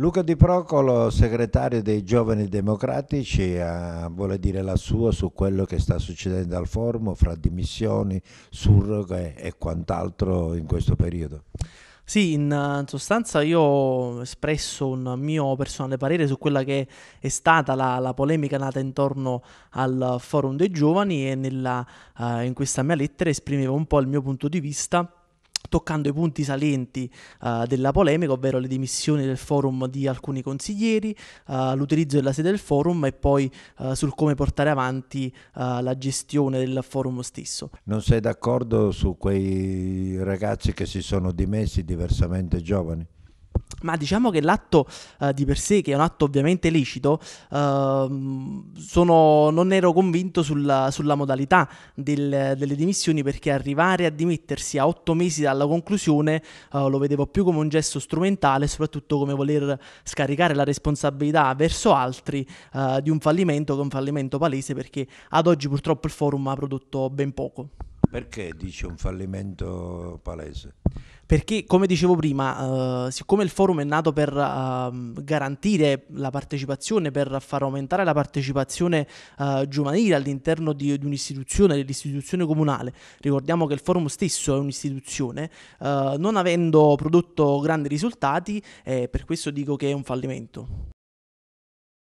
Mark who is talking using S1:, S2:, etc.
S1: Luca Di Procolo, segretario dei Giovani Democratici, eh, vuole dire la sua su quello che sta succedendo al forum fra dimissioni, surroghe e quant'altro in questo periodo.
S2: Sì, in eh, sostanza io ho espresso un mio personale parere su quella che è stata la, la polemica nata intorno al Forum dei Giovani e nella, uh, in questa mia lettera esprimevo un po' il mio punto di vista toccando i punti salienti uh, eh, della polemica, ovvero le dimissioni del forum di alcuni consiglieri, uh, l'utilizzo della sede del forum e poi uh, sul come portare avanti la gestione del forum stesso.
S1: Non sei d'accordo su quei ragazzi che si sono dimessi diversamente giovani?
S2: Ma diciamo che l'atto eh, di per sé, che è un atto ovviamente lecito, ehm, sono, non ero convinto sulla, sulla modalità del, delle dimissioni perché arrivare a dimettersi a otto mesi dalla conclusione eh, lo vedevo più come un gesto strumentale, soprattutto come voler scaricare la responsabilità verso altri eh, di un fallimento che è un fallimento palese perché ad oggi purtroppo il forum ha prodotto ben poco.
S1: Perché dice un fallimento palese?
S2: perché come dicevo prima, uh, siccome il forum è nato per uh, garantire la partecipazione, per far aumentare la partecipazione uh, giovanile all'interno di, di, un'istituzione, dell'istituzione comunale, ricordiamo che il forum stesso è un'istituzione, eh, non avendo prodotto grandi risultati, eh, per questo dico che è un fallimento.